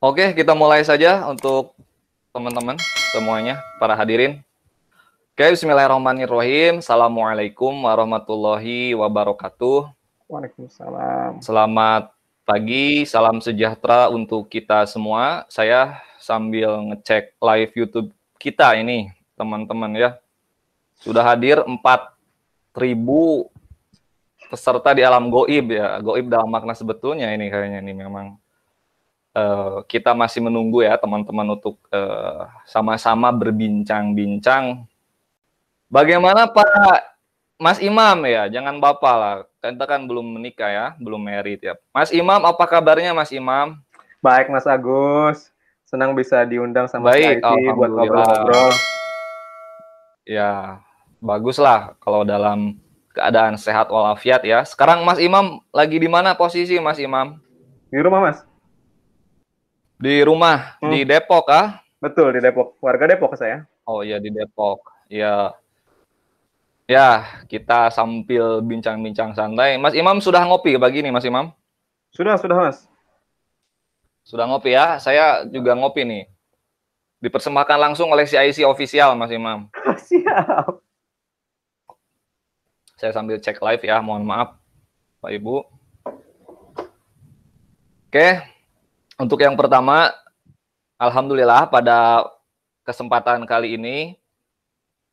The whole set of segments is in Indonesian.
Oke, kita mulai saja untuk teman-teman semuanya, para hadirin. Oke, bismillahirrahmanirrahim. Assalamualaikum warahmatullahi wabarakatuh. Waalaikumsalam. Selamat pagi, salam sejahtera untuk kita semua. Saya sambil ngecek live YouTube kita ini, teman-teman ya. Sudah hadir 4000 peserta di alam goib ya. Goib dalam makna sebetulnya ini kayaknya ini memang uh, kita masih menunggu ya teman-teman untuk uh, sama-sama berbincang-bincang. Bagaimana Pak Mas Imam ya, jangan bapak lah, kan kita kan belum menikah ya, belum married ya. Mas Imam, apa kabarnya Mas Imam? Baik Mas Agus, senang bisa diundang sama Baik, si buat ngobrol-ngobrol. Ya, baguslah kalau dalam keadaan sehat walafiat ya. Sekarang Mas Imam lagi di mana posisi Mas Imam? Di rumah Mas. Di rumah hmm. di Depok ah? Betul di Depok. Warga Depok saya. Oh iya di Depok. Iya. Ya, kita sambil bincang-bincang santai. Mas Imam sudah ngopi pagi ini, Mas Imam? Sudah, sudah, Mas. Sudah ngopi ya. Saya juga ngopi nih. Dipersembahkan langsung oleh CIC official, Mas Imam. Oh, siap. Saya sambil cek live ya, mohon maaf, Pak Ibu. Oke. Okay. Untuk yang pertama, alhamdulillah pada kesempatan kali ini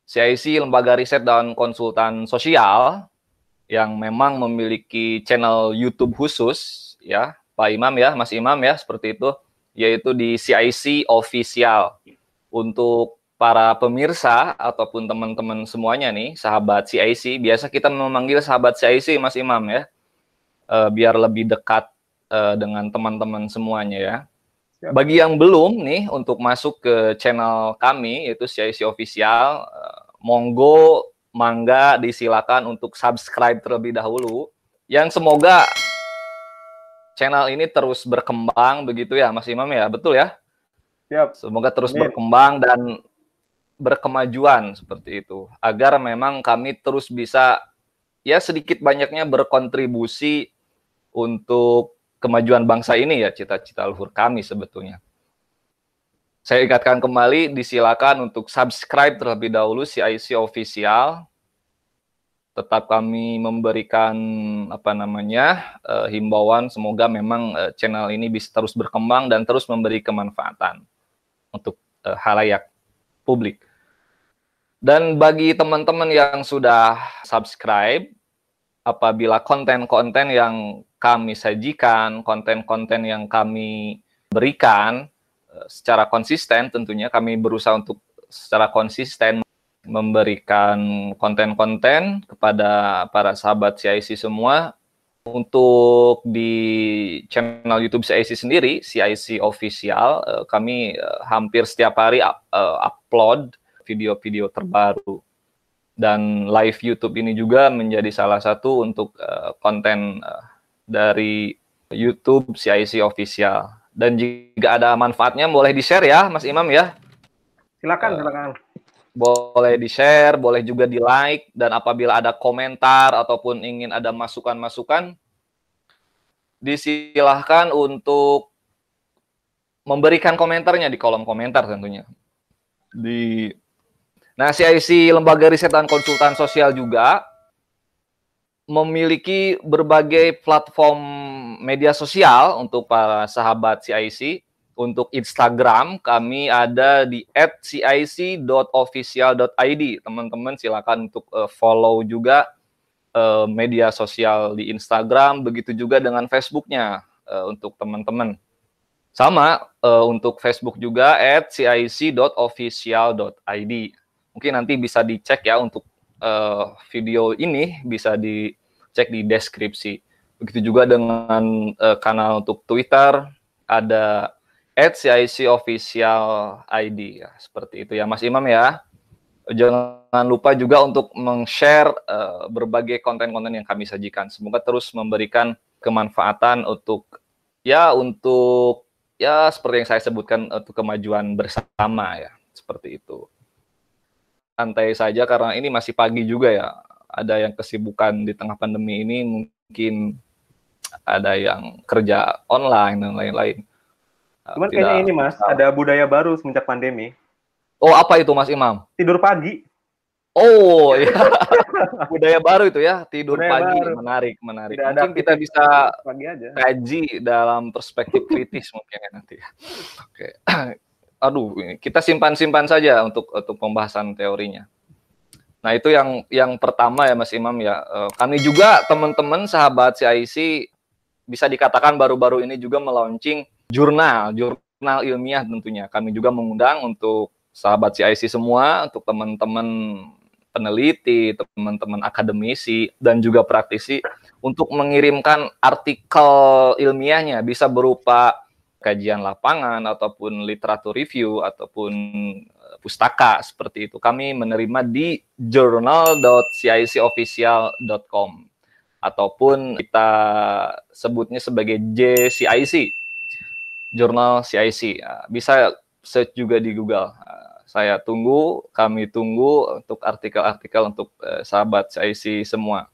CIC Lembaga Riset dan Konsultan Sosial yang memang memiliki channel YouTube khusus ya, Pak Imam ya, Mas Imam ya, seperti itu yaitu di CIC official untuk para pemirsa ataupun teman-teman semuanya nih sahabat CIC biasa kita memanggil sahabat CIC Mas Imam ya eh, biar lebih dekat uh, dengan teman-teman semuanya ya. Bagi yang belum nih untuk masuk ke channel kami yaitu CIC Official, uh, monggo mangga disilakan untuk subscribe terlebih dahulu. Yang semoga channel ini terus berkembang begitu ya Mas Imam ya, betul ya? Siap. Semoga terus Amin. berkembang dan berkemajuan seperti itu agar memang kami terus bisa ya sedikit banyaknya berkontribusi untuk kemajuan bangsa ini ya cita-cita luhur kami sebetulnya. Saya ingatkan kembali, disilakan untuk subscribe terlebih dahulu si CIC Official. Tetap kami memberikan apa namanya uh, himbauan, semoga memang uh, channel ini bisa terus berkembang dan terus memberi kemanfaatan untuk uh, halayak publik. Dan bagi teman-teman yang sudah subscribe, apabila konten-konten yang kami sajikan, konten-konten yang kami berikan eh, secara konsisten tentunya kami berusaha untuk secara konsisten memberikan konten-konten kepada para sahabat CIC semua untuk di channel YouTube CIC sendiri, CIC official, eh, kami eh, hampir setiap hari upload video-video terbaru. Dan live YouTube ini juga menjadi salah satu untuk konten dari YouTube CIC Official. Dan jika ada manfaatnya boleh di-share ya Mas Imam ya. Silakan, eh, silakan. Boleh di-share, boleh juga di-like dan apabila ada komentar ataupun ingin ada masukan-masukan disilahkan untuk memberikan komentarnya di kolom komentar tentunya. Di Nah, CIC Lembaga Riset dan Konsultan Sosial juga memiliki berbagai platform media sosial untuk para sahabat CIC. Untuk Instagram kami ada di @cic.official.id. Teman-teman silakan untuk eh, follow juga eh, media sosial di Instagram. Begitu juga dengan Facebooknya eh, untuk teman-teman. Sama untuk Facebook juga @cic.official.id. Mungkin nanti bisa dicek ya untuk uh, video ini bisa dicek di deskripsi. Begitu juga dengan uh, kanal untuk Twitter, ada @cic official ID ya, seperti itu ya Mas Imam ya. Jangan lupa juga untuk meng-share uh, berbagai konten-konten yang kami sajikan. Semoga terus memberikan kemanfaatan untuk ya untuk ya seperti yang saya sebutkan untuk kemajuan bersama ya, seperti itu santai saja karena ini masih pagi juga ya. Ada yang kesibukan di tengah pandemi ini mungkin ada yang kerja online dan lain-lain. Eh, Cuman Tidak kayaknya ini mas, tahu. ada budaya baru semenjak pandemi. Oh apa itu mas Imam? Tidur pagi. Oh ya, budaya baru itu ya tidur budaya pagi baru. menarik menarik. Tidak mungkin kita bisa pagi kaji dalam perspektif kritis mungkin ya nanti. Ya. Oke, aduh kita simpan-simpan saja untuk untuk pembahasan teorinya. Nah, itu yang yang pertama ya Mas Imam ya. Eh, kami juga teman-teman sahabat CIC bisa dikatakan baru-baru ini juga melaunching jurnal, jurnal ilmiah tentunya. Kami juga mengundang untuk sahabat CIC semua, untuk teman-teman peneliti, teman-teman akademisi dan juga praktisi untuk mengirimkan artikel ilmiahnya bisa berupa kajian lapangan ataupun literatur review ataupun eh, pustaka seperti itu kami menerima di journal.cicofficial.com ataupun kita sebutnya sebagai JCIC jurnal CIC ah, bisa search juga di Google ah, saya tunggu kami tunggu untuk artikel-artikel untuk eh, sahabat CIC semua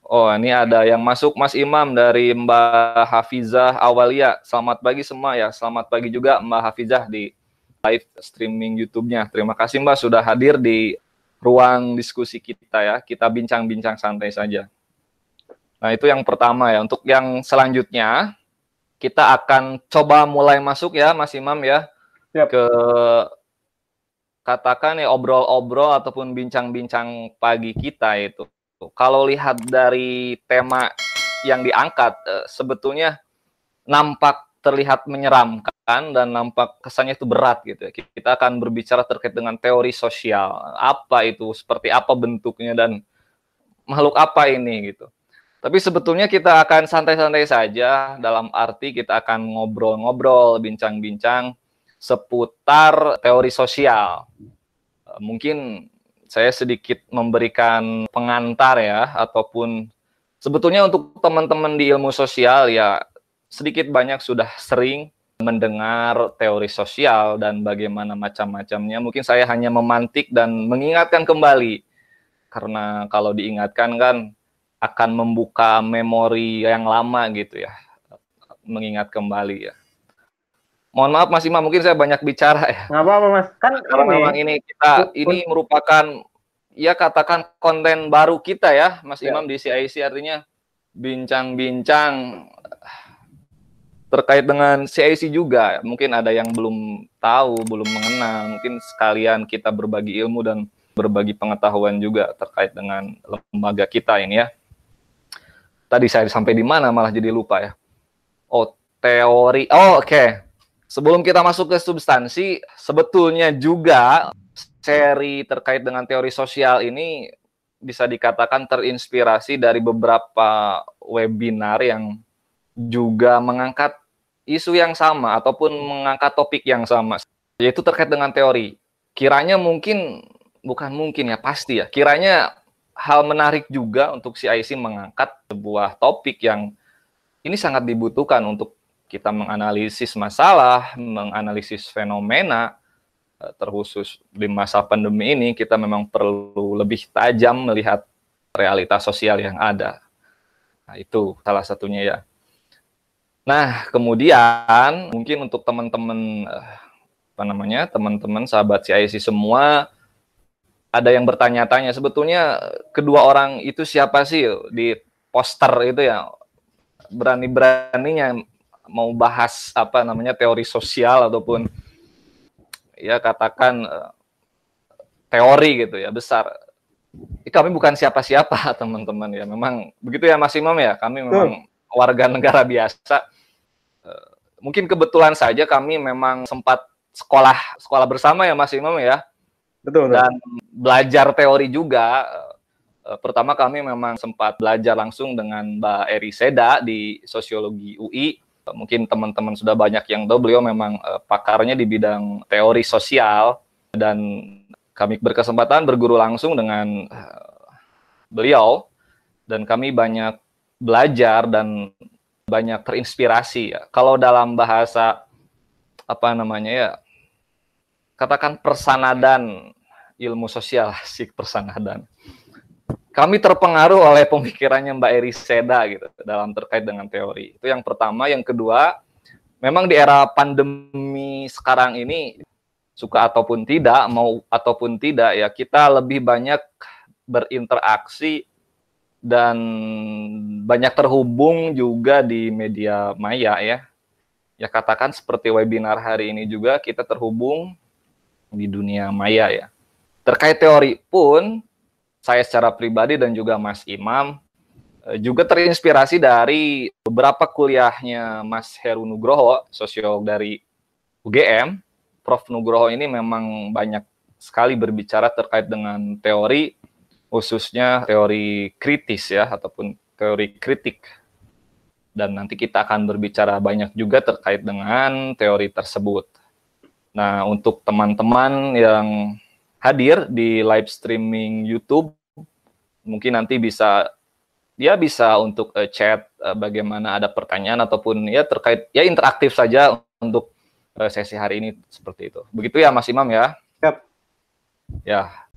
Oh, ini ada yang masuk Mas Imam dari Mbak Hafizah Awalia. Selamat pagi semua ya. Selamat pagi juga Mbak Hafizah di live streaming YouTube-nya. Terima kasih Mbak sudah hadir di ruang diskusi kita ya. Kita bincang-bincang santai saja. Nah, itu yang pertama ya. Untuk yang selanjutnya, kita akan coba mulai masuk ya Mas Imam ya yep. ke katakan ya obrol-obrol ataupun bincang-bincang pagi kita itu. Gitu. Kalau lihat dari tema yang diangkat, eh, sebetulnya nampak terlihat menyeramkan dan nampak kesannya itu berat gitu. Ya. Kita akan berbicara terkait dengan teori sosial. Apa itu? Seperti apa bentuknya dan makhluk apa ini gitu. Tapi sebetulnya kita akan santai-santai saja dalam arti kita akan ngobrol-ngobrol, bincang-bincang seputar teori sosial. Mungkin saya sedikit memberikan pengantar ya, ataupun sebetulnya untuk teman-teman di ilmu sosial ya sedikit banyak sudah sering mendengar teori sosial dan bagaimana macam-macamnya. Mungkin saya hanya memantik dan mengingatkan kembali. Karena kalau diingatkan kan akan membuka memori yang lama gitu ya. Mengingat kembali ya. Mohon maaf Mas Imam, mungkin saya banyak bicara ya. Nggak apa-apa Mas. Kan Karena memang ini kita ini merupakan ya katakan konten baru kita ya, Mas ya. Imam di CIC artinya bincang-bincang terkait dengan CIC juga. Mungkin ada yang belum tahu, belum mengenal. Mungkin sekalian kita berbagi ilmu dan berbagi pengetahuan juga terkait dengan lembaga kita ini ya. Tadi saya sampai di mana malah jadi lupa ya. Oh, teori. Oh, oke. Okay Sebelum kita masuk ke substansi, sebetulnya juga seri terkait dengan teori sosial ini bisa dikatakan terinspirasi dari beberapa webinar yang juga mengangkat isu yang sama ataupun mengangkat topik yang sama yaitu terkait dengan teori. Kiranya mungkin bukan mungkin ya pasti ya. Kiranya hal menarik juga untuk CIC mengangkat sebuah topik yang ini sangat dibutuhkan untuk kita menganalisis masalah, menganalisis fenomena, eh, terkhusus di masa pandemi ini, kita memang perlu lebih tajam melihat realitas sosial yang ada. Nah, itu salah satunya ya. Nah, kemudian mungkin untuk teman-teman eh, apa namanya? teman-teman sahabat CIC semua ada yang bertanya-tanya sebetulnya eh, kedua orang itu siapa sih di poster itu ya berani-beraninya mau bahas apa namanya teori sosial ataupun ya katakan eh, teori gitu ya besar. Kami bukan siapa-siapa teman-teman ya. Memang begitu ya Mas Imam ya. Kami memang hmm. warga negara biasa. Eh, mungkin kebetulan saja kami memang sempat sekolah sekolah bersama ya Mas Imam ya. Betul. Dan belajar teori juga. Eh, pertama kami memang sempat belajar langsung dengan Mbak Eri Seda di Sosiologi UI mungkin teman-teman sudah banyak yang tahu beliau memang uh, pakarnya di bidang teori sosial dan kami berkesempatan berguru langsung dengan uh, beliau dan kami banyak belajar dan banyak terinspirasi ya. Kalau dalam bahasa apa namanya ya katakan persanadan ilmu sosial sih persanadan kami terpengaruh oleh pemikirannya Mbak Eri Seda gitu dalam terkait dengan teori. Itu yang pertama, yang kedua, memang di era pandemi sekarang ini suka ataupun tidak, mau ataupun tidak ya kita lebih banyak berinteraksi dan banyak terhubung juga di media maya ya. Ya katakan seperti webinar hari ini juga kita terhubung di dunia maya ya. Terkait teori pun saya secara pribadi dan juga Mas Imam eh, juga terinspirasi dari beberapa kuliahnya Mas Heru Nugroho, sosiolog dari UGM. Prof Nugroho ini memang banyak sekali berbicara terkait dengan teori, khususnya teori kritis ya, ataupun teori kritik. Dan nanti kita akan berbicara banyak juga terkait dengan teori tersebut. Nah, untuk teman-teman yang hadir di live streaming YouTube. Mungkin nanti bisa dia ya bisa untuk uh, chat uh, bagaimana ada pertanyaan ataupun ya terkait ya interaktif saja untuk uh, sesi hari ini seperti itu. Begitu ya Mas Imam ya. Yep. Ya.